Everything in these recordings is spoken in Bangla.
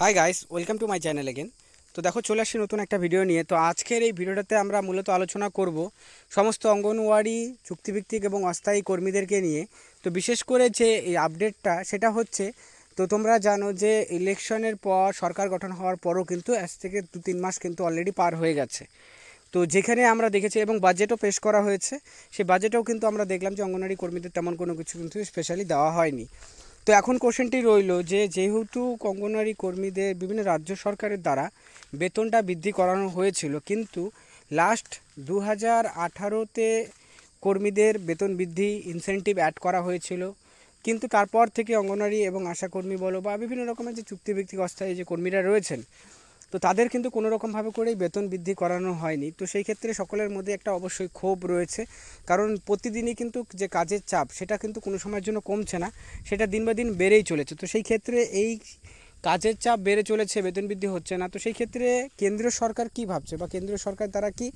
high guys welcome to my channel again তো দেখো চলে আসছি নতুন একটা ভিডিও নিয়ে তো আজকের এই ভিডিওটাতে আমরা মূলত আলোচনা করব সমস্ত অঙ্গনওয়াড়ি চুক্তিভিত্তিক এবং অস্থায়ী কর্মীদেরকে নিয়ে তো বিশেষ করে যে এই আপডেটটা সেটা হচ্ছে তো তোমরা জানো যে ইলেকশনের পর সরকার গঠন হওয়ার পরও কিন্তু আজ থেকে দু তিন মাস কিন্তু অলরেডি পার হয়ে গেছে তো যেখানে আমরা দেখেছি এবং বাজেটও পেশ করা হয়েছে সেই বাজেটেও কিন্তু আমরা দেখলাম যে অঙ্গনওয়াড়ি কর্মীদের তেমন কোনো কিছু কিন্তু স্পেশালি দেওয়া হয়নি তো এখন কোশ্চেনটি রইল যে যেহেতু অঙ্গনওয়াড়ি কর্মীদের বিভিন্ন রাজ্য সরকারের দ্বারা বেতনটা বৃদ্ধি করানো হয়েছিল কিন্তু লাস্ট দু হাজার আঠারোতে কর্মীদের বেতন বৃদ্ধি ইনসেন্টিভ অ্যাড করা হয়েছিল কিন্তু তারপর থেকে অঙ্গনওয়াড়ি এবং আশাকর্মী বলো বা বিভিন্ন রকমের যে চুক্তিভিত্তিক অস্থায়ী যে কর্মীরা রয়েছেন তো তাদের কিন্তু কোনো রকমভাবে করেই বেতন বৃদ্ধি করানো হয়নি তো সেই ক্ষেত্রে সকলের মধ্যে একটা অবশ্যই ক্ষোভ রয়েছে কারণ প্রতিদিনই কিন্তু যে কাজের চাপ সেটা কিন্তু কোনো সময়ের জন্য কমছে না সেটা দিন বা দিন বেড়েই চলেছে তো সেই ক্ষেত্রে এই কাজের চাপ বেড়ে চলেছে বেতন বৃদ্ধি হচ্ছে না তো সেই ক্ষেত্রে কেন্দ্রীয় সরকার কি ভাবছে বা কেন্দ্রীয় সরকার তারা কি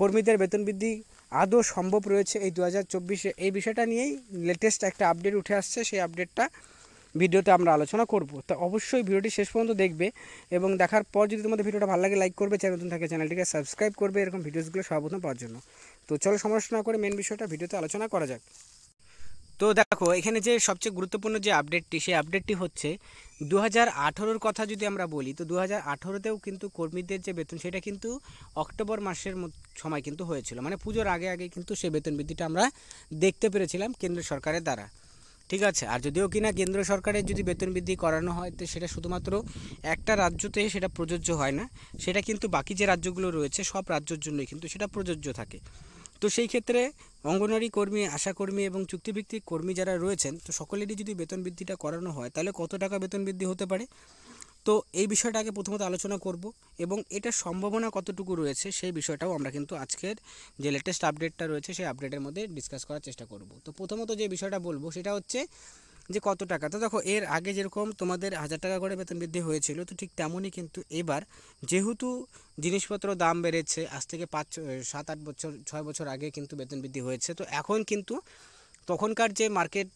কর্মীদের বেতন বৃদ্ধি আদৌ সম্ভব রয়েছে এই দু হাজার চব্বিশে এই বিষয়টা নিয়েই লেটেস্ট একটা আপডেট উঠে আসছে সেই আপডেটটা ভিডিওতে আমরা আলোচনা করব তা অবশ্যই ভিডিওটি শেষ পর্যন্ত দেখবে এবং দেখার পর যদি তোমাদের ভিডিওটা ভালো লাগে লাইক করবে চ্যানেল নতুন থাকে চ্যানেলটিকে সাবস্ক্রাইব করবে এরকম ভিডিওসগুলো সর্বপ্রথম পাওয়ার জন্য তো চলো সমস্যা না করে মেন বিষয়টা ভিডিওতে আলোচনা করা যাক তো দেখো এখানে যে সবচেয়ে গুরুত্বপূর্ণ যে আপডেটটি সেই আপডেটটি হচ্ছে দু হাজার কথা যদি আমরা বলি তো দু হাজার কিন্তু কর্মীদের যে বেতন সেটা কিন্তু অক্টোবর মাসের সময় কিন্তু হয়েছিল মানে পুজোর আগে আগে কিন্তু সেই বেতন বৃদ্ধিটা আমরা দেখতে পেরেছিলাম কেন্দ্র সরকারের দ্বারা ঠিক আছে আর যদিও কিনা কেন্দ্র সরকারের যদি বেতন বৃদ্ধি করানো হয় তো সেটা শুধুমাত্র একটা রাজ্যতে সেটা প্রযোজ্য হয় না সেটা কিন্তু বাকি যে রাজ্যগুলো রয়েছে সব রাজ্যের জন্যই কিন্তু সেটা প্রযোজ্য থাকে তো সেই ক্ষেত্রে অঙ্গনারী কর্মী আশাকর্মী এবং চুক্তিভিত্তিক কর্মী যারা রয়েছেন তো সকলেরই যদি বেতন বৃদ্ধিটা করানো হয় তাহলে কত টাকা বেতন বৃদ্ধি হতে পারে তো এই বিষয়টাকে প্রথমত আলোচনা করব এবং এটা সম্ভাবনা কতটুকু রয়েছে সেই বিষয়টাও আমরা কিন্তু আজকের যে লেটেস্ট আপডেটটা রয়েছে সেই আপডেটের মধ্যে ডিসকাস করার চেষ্টা করব তো প্রথমত যে বিষয়টা বলবো সেটা হচ্ছে যে কত টাকা তো দেখো এর আগে যেরকম তোমাদের হাজার টাকা করে বেতন বৃদ্ধি হয়েছিল তো ঠিক তেমনই কিন্তু এবার যেহেতু জিনিসপত্র দাম বেড়েছে আজ থেকে পাঁচ সাত আট বছর ছয় বছর আগে কিন্তু বেতন বৃদ্ধি হয়েছে তো এখন কিন্তু তখনকার যে মার্কেট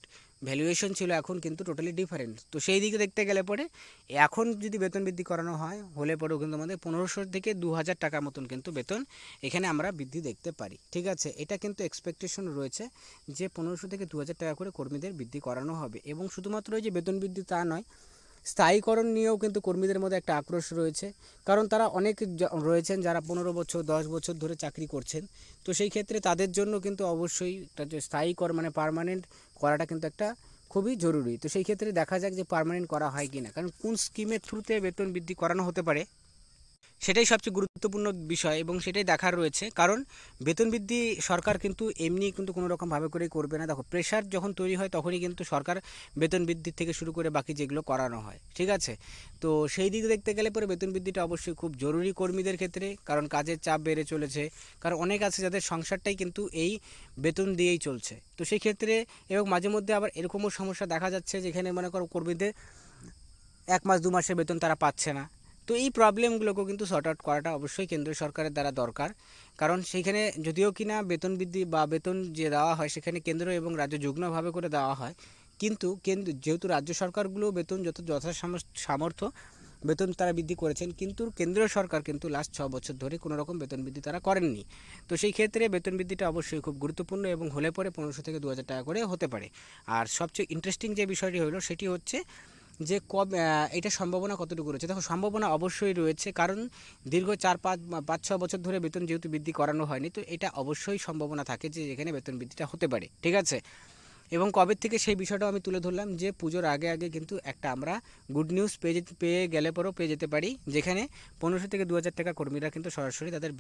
ভ্যালুয়েশন ছিল এখন কিন্তু টোটালি ডিফারেন্ট তো সেই দিকে দেখতে গেলে পরে এখন যদি বেতন বৃদ্ধি করানো হয় হলে পরেও কিন্তু আমাদের পনেরোশো থেকে দু হাজার টাকার মতন কিন্তু বেতন এখানে আমরা বৃদ্ধি দেখতে পারি ঠিক আছে এটা কিন্তু এক্সপেকটেশন রয়েছে যে পনেরোশো থেকে দু হাজার টাকা করে কর্মীদের বৃদ্ধি করানো হবে এবং শুধুমাত্র যে বেতন বৃদ্ধি তা নয় স্থায়ীকরণ নিয়েও কিন্তু কর্মীদের মধ্যে একটা আক্রোশ রয়েছে কারণ তারা অনেক রয়েছেন যারা পনেরো বছর দশ বছর ধরে চাকরি করছেন তো সেই ক্ষেত্রে তাদের জন্য কিন্তু অবশ্যই স্থায়ীকর মানে পারমানেন্ট করাটা কিন্তু একটা খুবই জরুরি তো সেই ক্ষেত্রে দেখা যাক যে পার্মানেন্ট করা হয় কি না কারণ কোন স্কিমের থ্রুতে বেতন বৃদ্ধি করানো হতে পারে সেটাই সবচেয়ে গুরুত্বপূর্ণ বিষয় এবং সেটাই দেখার রয়েছে কারণ বেতন বৃদ্ধি সরকার কিন্তু এমনি কিন্তু কোনো রকমভাবে করেই করবে না দেখো প্রেশার যখন তৈরি হয় তখনই কিন্তু সরকার বেতন বৃদ্ধি থেকে শুরু করে বাকি যেগুলো করানো হয় ঠিক আছে তো সেই দিক দেখতে গেলে পরে বেতন বৃদ্ধিটা অবশ্যই খুব জরুরি কর্মীদের ক্ষেত্রে কারণ কাজের চাপ বেড়ে চলেছে কারণ অনেক আছে যাদের সংসারটাই কিন্তু এই বেতন দিয়েই চলছে তো সেই ক্ষেত্রে এবং মাঝে মধ্যে আবার এরকমও সমস্যা দেখা যাচ্ছে যেখানে মনে করো কর্মীদের এক মাস দু মাসের বেতন তারা পাচ্ছে না তো এই প্রবলেমগুলোকেও কিন্তু শর্ট আউট করাটা অবশ্যই কেন্দ্র সরকারের দ্বারা দরকার কারণ সেইখানে যদিও কিনা বেতন বৃদ্ধি বা বেতন যে দেওয়া হয় সেখানে কেন্দ্র এবং রাজ্য যুগ্মভাবে করে দেওয়া হয় কিন্তু কেন্দ্র যেহেতু রাজ্য সরকারগুলো বেতন যত যথা সামর্থ্য বেতন তারা বৃদ্ধি করেছেন কিন্তু কেন্দ্রীয় সরকার কিন্তু লাস্ট ছ বছর ধরে কোনো রকম বেতন বৃদ্ধি তারা করেননি তো সেই ক্ষেত্রে বেতন বৃদ্ধিটা অবশ্যই খুব গুরুত্বপূর্ণ এবং হলে পরে পনেরোশো থেকে দু টাকা করে হতে পারে আর সবচেয়ে ইন্টারেস্টিং যে বিষয়টি হলো সেটি হচ্ছে যে কব এটা সম্ভাবনা কতটুকু রয়েছে দেখো সম্ভাবনা অবশ্যই রয়েছে কারণ দীর্ঘ চার পাঁচ পাঁচ ছ বছর ধরে বেতন যেহেতু বৃদ্ধি করানো হয়নি তো এটা অবশ্যই সম্ভাবনা থাকে যে এখানে বেতন বৃদ্ধিটা হতে পারে ঠিক আছে এবং কবে থেকে সেই বিষয়টাও আমি তুলে ধরলাম যে পুজোর আগে আগে কিন্তু একটা আমরা গুড নিউজ পেয়ে পেয়ে গেলে পরেও পেয়ে যেতে পারি যেখানে পনেরোশো থেকে দু টাকা কর্মীরা কিন্তু সরাসরি তাদের